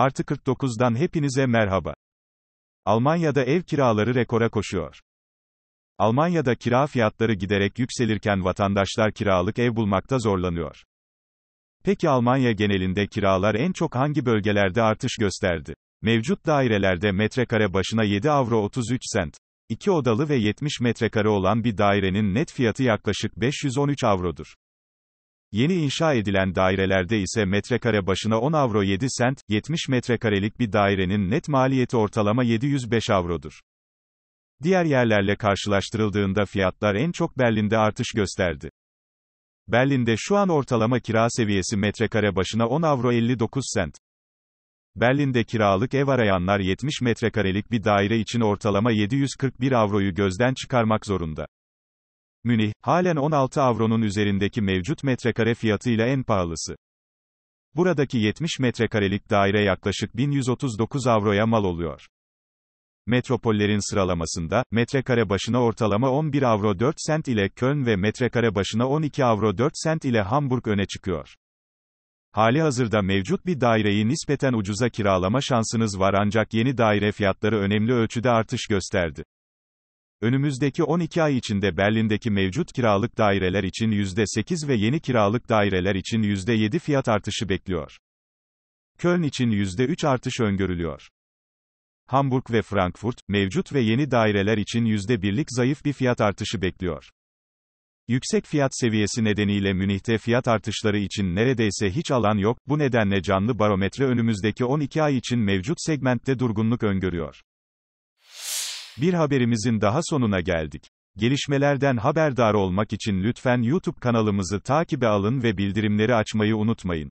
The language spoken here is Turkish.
Artı 49'dan hepinize merhaba. Almanya'da ev kiraları rekora koşuyor. Almanya'da kira fiyatları giderek yükselirken vatandaşlar kiralık ev bulmakta zorlanıyor. Peki Almanya genelinde kiralar en çok hangi bölgelerde artış gösterdi? Mevcut dairelerde metrekare başına 7 avro 33 sent. 2 odalı ve 70 metrekare olan bir dairenin net fiyatı yaklaşık 513 avrodur. Yeni inşa edilen dairelerde ise metrekare başına 10 avro 7 sent, 70 metrekarelik bir dairenin net maliyeti ortalama 705 avrodur. Diğer yerlerle karşılaştırıldığında fiyatlar en çok Berlin'de artış gösterdi. Berlin'de şu an ortalama kira seviyesi metrekare başına 10 avro 59 sent. Berlin'de kiralık ev arayanlar 70 metrekarelik bir daire için ortalama 741 avroyu gözden çıkarmak zorunda. Münih, halen 16 avronun üzerindeki mevcut metrekare fiyatıyla en pahalısı. Buradaki 70 metrekarelik daire yaklaşık 1139 avroya mal oluyor. Metropollerin sıralamasında, metrekare başına ortalama 11 avro 4 sent ile Köln ve metrekare başına 12 avro 4 sent ile Hamburg öne çıkıyor. Hali hazırda mevcut bir daireyi nispeten ucuza kiralama şansınız var ancak yeni daire fiyatları önemli ölçüde artış gösterdi. Önümüzdeki 12 ay içinde Berlin'deki mevcut kiralık daireler için %8 ve yeni kiralık daireler için %7 fiyat artışı bekliyor. Köln için %3 artış öngörülüyor. Hamburg ve Frankfurt, mevcut ve yeni daireler için %1'lik zayıf bir fiyat artışı bekliyor. Yüksek fiyat seviyesi nedeniyle Münih'te fiyat artışları için neredeyse hiç alan yok, bu nedenle canlı barometre önümüzdeki 12 ay için mevcut segmentte durgunluk öngörüyor. Bir haberimizin daha sonuna geldik. Gelişmelerden haberdar olmak için lütfen YouTube kanalımızı takibe alın ve bildirimleri açmayı unutmayın.